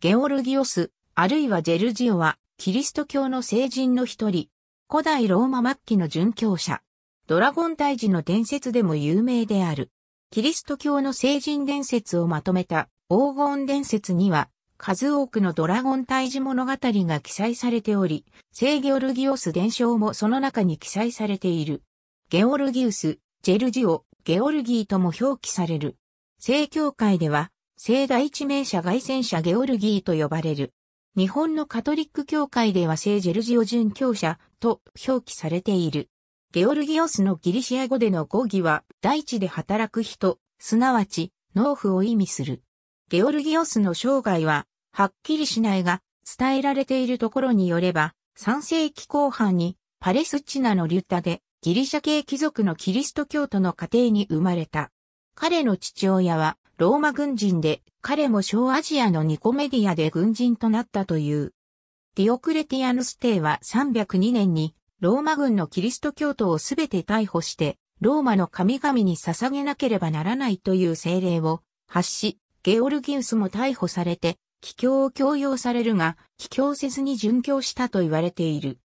ゲオルギオス、あるいはジェルジオは、キリスト教の聖人の一人。古代ローマ末期の殉教者。ドラゴン退治の伝説でも有名である。キリスト教の聖人伝説をまとめた黄金伝説には、数多くのドラゴン退治物語が記載されており、聖ゲオルギオス伝承もその中に記載されている。ゲオルギウス、ジェルジオ、ゲオルギーとも表記される。聖教会では、聖第一名者外戦者ゲオルギーと呼ばれる。日本のカトリック教会では聖ジェルジオ殉教者と表記されている。ゲオルギオスのギリシア語での語義は、大地で働く人、すなわち、農夫を意味する。ゲオルギオスの生涯は、はっきりしないが、伝えられているところによれば、3世紀後半に、パレスチナのリュッタで、ギリシャ系貴族のキリスト教徒の家庭に生まれた。彼の父親は、ローマ軍人で、彼も小アジアのニコメディアで軍人となったという。ディオクレティアヌス帝は302年に、ローマ軍のキリスト教徒をすべて逮捕して、ローマの神々に捧げなければならないという政令を発し、ゲオルギウスも逮捕されて、帰郷を強要されるが、帰郷せずに殉教したと言われている。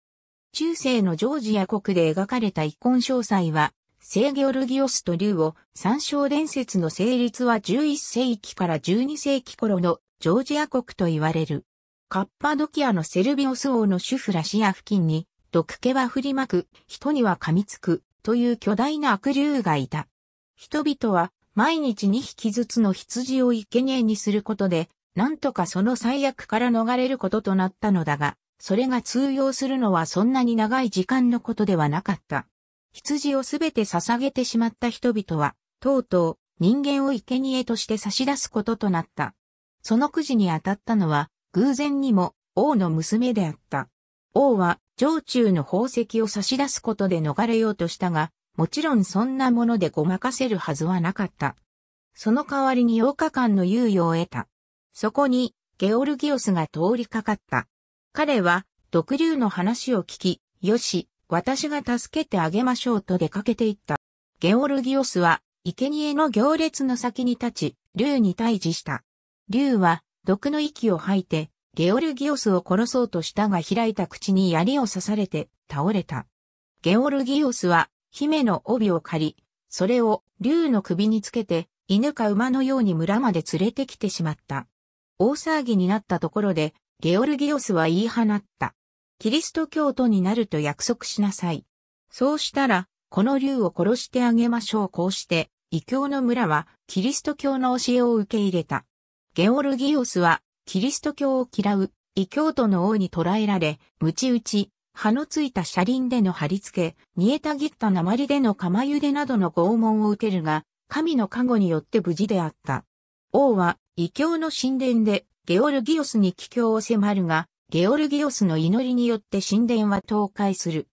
中世のジョージア国で描かれた遺恨詳細は、ーギョルギオスと竜を参照伝説の成立は11世紀から12世紀頃のジョージア国と言われる。カッパドキアのセルビオス王の主婦ラシア付近に毒気は振りまく、人には噛みつくという巨大な悪竜がいた。人々は毎日2匹ずつの羊を生贄にすることで、なんとかその最悪から逃れることとなったのだが、それが通用するのはそんなに長い時間のことではなかった。羊をすべて捧げてしまった人々は、とうとう人間を生贄として差し出すこととなった。そのくじに当たったのは、偶然にも王の娘であった。王は、城中の宝石を差し出すことで逃れようとしたが、もちろんそんなものでごまかせるはずはなかった。その代わりに8日間の猶予を得た。そこに、ゲオルギオスが通りかかった。彼は、毒竜の話を聞き、よし、私が助けてあげましょうと出かけていった。ゲオルギオスは、生贄の行列の先に立ち、竜に対峙した。竜は、毒の息を吐いて、ゲオルギオスを殺そうとしたが開いた口に槍を刺されて倒れた。ゲオルギオスは姫の帯を借り、それを竜の首につけて犬か馬のように村まで連れてきてしまった。大騒ぎになったところでゲオルギオスは言い放った。キリスト教徒になると約束しなさい。そうしたら、この竜を殺してあげましょう。こうして、異教の村は、キリスト教の教えを受け入れた。ゲオルギオスは、キリスト教を嫌う、異教徒の王に捕らえられ、鞭打ち、葉のついた車輪での貼り付け、煮えたぎった鉛での釜茹でなどの拷問を受けるが、神の加護によって無事であった。王は、異教の神殿で、ゲオルギオスに帰郷を迫るが、ゲオルギオスの祈りによって神殿は倒壊する。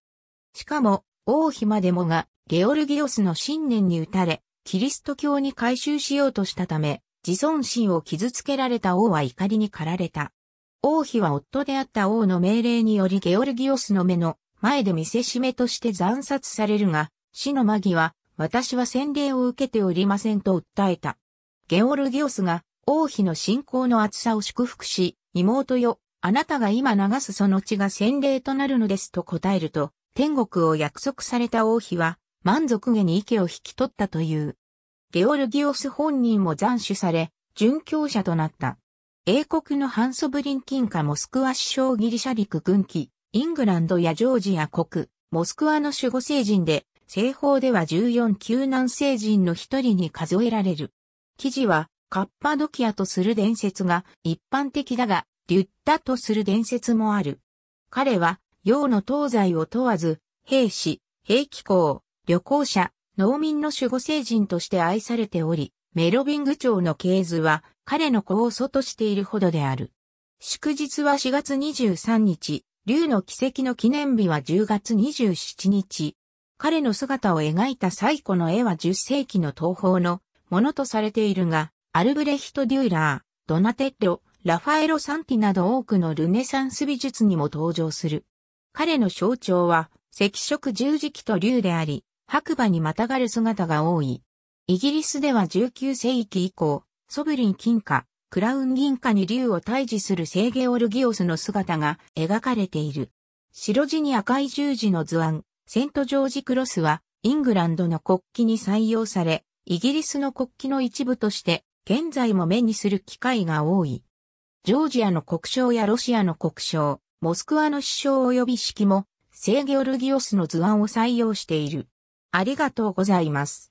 しかも、王妃までもが、ゲオルギオスの信念に打たれ、キリスト教に改宗しようとしたため、自尊心を傷つけられた王は怒りに駆られた。王妃は夫であった王の命令によりゲオルギオスの目の前で見せしめとして惨殺されるが、死の間際、私は洗礼を受けておりませんと訴えた。ゲオルギオスが王妃の信仰の厚さを祝福し、妹よ、あなたが今流すその血が洗礼となるのですと答えると、天国を約束された王妃は、満足げに池を引き取ったという。ゲオルギオス本人も斬首され、殉教者となった。英国のハンソブリンキンモスクワ首相ギリシャ陸軍機、イングランドやジョージア国、モスクワの守護聖人で、西方では14救難聖人の一人に数えられる。記事は、カッパドキアとする伝説が一般的だが、リュッタとする伝説もある。彼は、洋の東西を問わず、兵士、兵器構、旅行者、農民の守護聖人として愛されており、メロビング朝の系図は彼の子を祖としているほどである。祝日は4月23日、竜の奇跡の記念日は10月27日。彼の姿を描いた最古の絵は10世紀の東方のものとされているが、アルブレヒト・デューラー、ドナテッド、ラファエロ・サンティなど多くのルネサンス美術にも登場する。彼の象徴は、赤色十字記と竜であり、白馬にまたがる姿が多い。イギリスでは19世紀以降、ソブリン金貨、クラウン銀貨に竜を退治するセーゲオルギオスの姿が描かれている。白地に赤い十字の図案、セントジョージクロスは、イングランドの国旗に採用され、イギリスの国旗の一部として、現在も目にする機会が多い。ジョージアの国章やロシアの国章、モスクワの首相及び式も、聖ゲオルギオスの図案を採用している。ありがとうございます。